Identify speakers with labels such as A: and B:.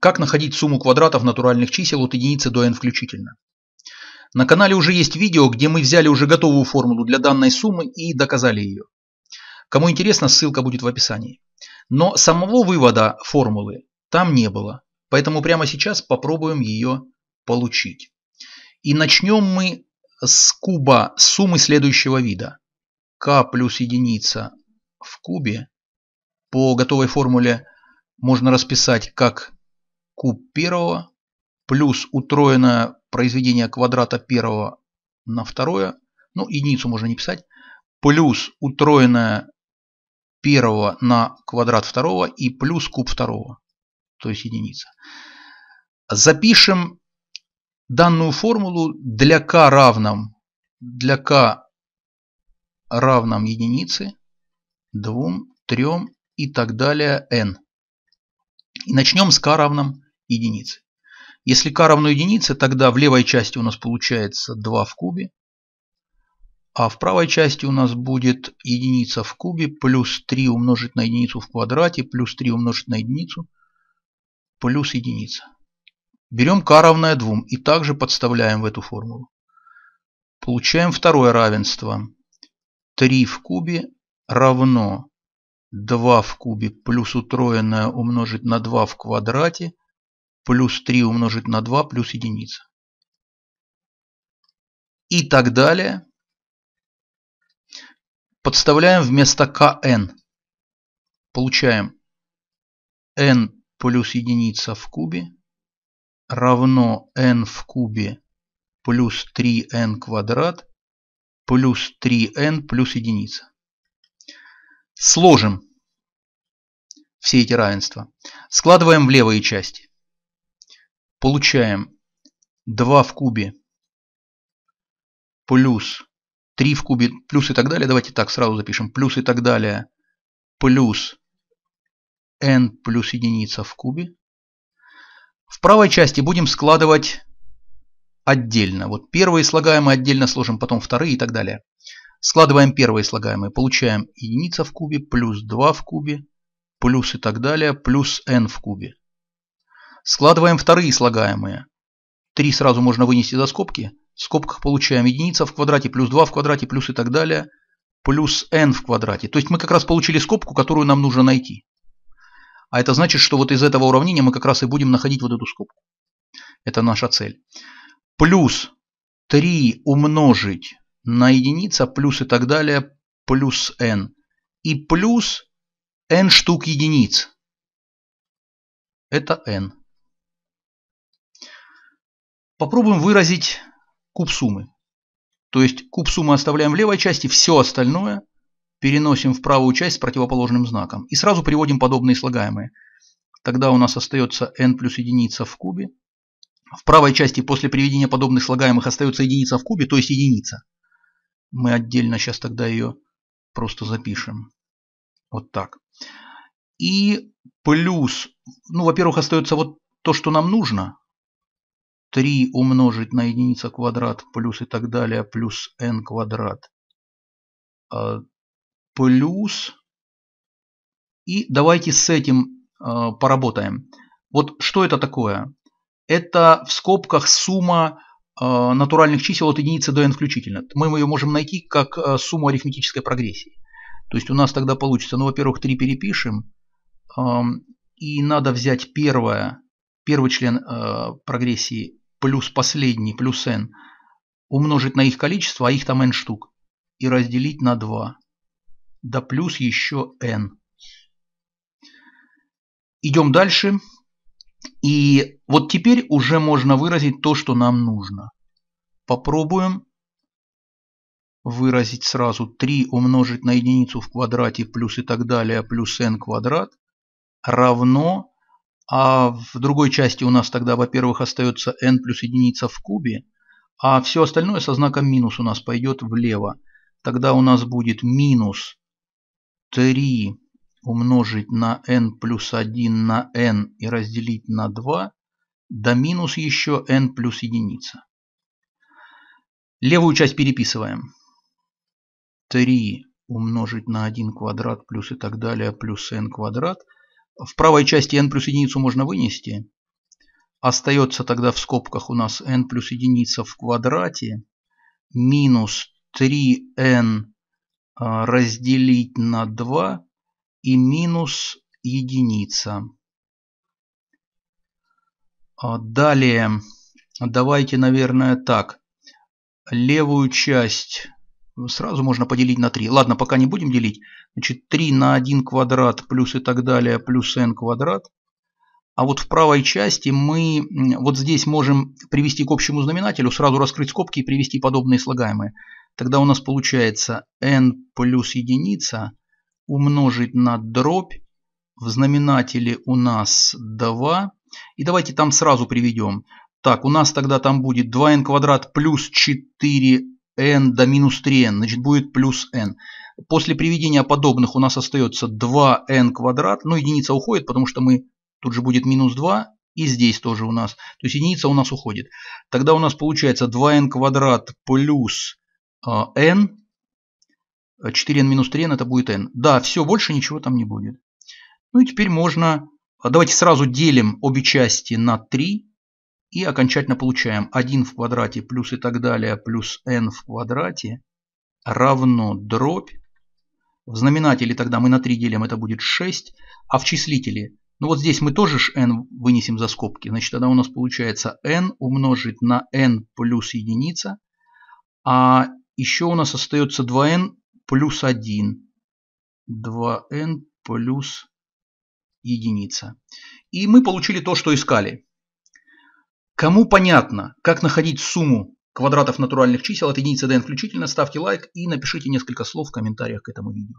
A: Как находить сумму квадратов натуральных чисел от единицы до n включительно? На канале уже есть видео, где мы взяли уже готовую формулу для данной суммы и доказали ее. Кому интересно, ссылка будет в описании. Но самого вывода формулы там не было, поэтому прямо сейчас попробуем ее получить. И начнем мы с куба суммы следующего вида. k плюс единица в кубе по готовой формуле можно расписать как куб первого плюс утроенное произведение квадрата первого на второе, ну единицу можно не писать, плюс утроенное первого на квадрат второго и плюс куб второго, то есть единица. Запишем данную формулу для k равном, для k равном единице, двум трем и так далее n. И начнем с k равным единицы. Если k равно единице, тогда в левой части у нас получается 2 в кубе, а в правой части у нас будет единица в кубе плюс 3 умножить на единицу в квадрате плюс 3 умножить на единицу плюс единица. Берем k равное 2 и также подставляем в эту формулу. Получаем второе равенство. 3 в кубе равно 2 в кубе плюс утроенное умножить на 2 в квадрате – плюс 3 умножить на 2 плюс единица. И так далее. Подставляем вместо kn. Получаем n плюс единица в кубе равно n в кубе плюс 3n квадрат плюс 3n плюс единица. Сложим все эти равенства. Складываем в левые части. Получаем 2 в кубе плюс 3 в кубе плюс и так далее. Давайте так сразу запишем. Плюс и так далее плюс n плюс единица в кубе. В правой части будем складывать отдельно. Вот первые слагаемые отдельно сложим, потом вторые и так далее. Складываем первые слагаемые. Получаем единица в кубе плюс 2 в кубе плюс и так далее плюс n в кубе. Складываем вторые слагаемые. 3 сразу можно вынести за скобки. В скобках получаем единица в квадрате, плюс 2 в квадрате, плюс и так далее, плюс n в квадрате. То есть мы как раз получили скобку, которую нам нужно найти. А это значит, что вот из этого уравнения мы как раз и будем находить вот эту скобку. Это наша цель. Плюс 3 умножить на единица, плюс и так далее, плюс n. И плюс n штук единиц. Это n. Попробуем выразить куб суммы. То есть куб суммы оставляем в левой части, все остальное переносим в правую часть с противоположным знаком. И сразу приводим подобные слагаемые. Тогда у нас остается n плюс единица в кубе. В правой части после приведения подобных слагаемых остается единица в кубе, то есть единица. Мы отдельно сейчас тогда ее просто запишем. Вот так. И плюс, ну, во-первых, остается вот то, что нам нужно. 3 умножить на единица квадрат плюс и так далее плюс n квадрат а, плюс и давайте с этим а, поработаем. Вот что это такое? Это в скобках сумма а, натуральных чисел от единицы до n включительно. Мы ее можем найти как сумму арифметической прогрессии. То есть у нас тогда получится, ну, во-первых, 3 перепишем. И надо взять первое первый член э, прогрессии плюс последний, плюс n, умножить на их количество, а их там n штук, и разделить на 2. Да плюс еще n. Идем дальше. И вот теперь уже можно выразить то, что нам нужно. Попробуем выразить сразу 3 умножить на единицу в квадрате плюс и так далее плюс n квадрат равно а в другой части у нас тогда, во-первых, остается n плюс единица в кубе, а все остальное со знаком минус у нас пойдет влево. Тогда у нас будет минус 3 умножить на n плюс 1 на n и разделить на 2, да минус еще n плюс единица. Левую часть переписываем. 3 умножить на 1 квадрат плюс и так далее плюс n квадрат – в правой части n плюс единицу можно вынести. Остается тогда в скобках у нас n плюс единица в квадрате минус 3n а, разделить на 2 и минус единица. А, далее, давайте, наверное, так. Левую часть сразу можно поделить на 3. Ладно, пока не будем делить. Значит, 3 на 1 квадрат плюс и так далее, плюс n квадрат. А вот в правой части мы вот здесь можем привести к общему знаменателю, сразу раскрыть скобки и привести подобные слагаемые. Тогда у нас получается n плюс единица умножить на дробь. В знаменателе у нас 2. И давайте там сразу приведем. Так, у нас тогда там будет 2n квадрат плюс 4 n до минус 3n, значит будет плюс n. После приведения подобных у нас остается 2n квадрат, но единица уходит, потому что мы тут же будет минус 2, и здесь тоже у нас. То есть единица у нас уходит. Тогда у нас получается 2n квадрат плюс а, n, 4n минус 3n это будет n. Да, все, больше ничего там не будет. Ну и теперь можно, а давайте сразу делим обе части на 3, и окончательно получаем 1 в квадрате плюс и так далее плюс n в квадрате равно дробь. В знаменателе тогда мы на 3 делим, это будет 6, а в числителе, ну вот здесь мы тоже n вынесем за скобки, значит тогда у нас получается n умножить на n плюс единица, а еще у нас остается 2n плюс 1. 2n плюс единица. И мы получили то, что искали. Кому понятно, как находить сумму квадратов натуральных чисел от единицы до n включительно, ставьте лайк и напишите несколько слов в комментариях к этому видео.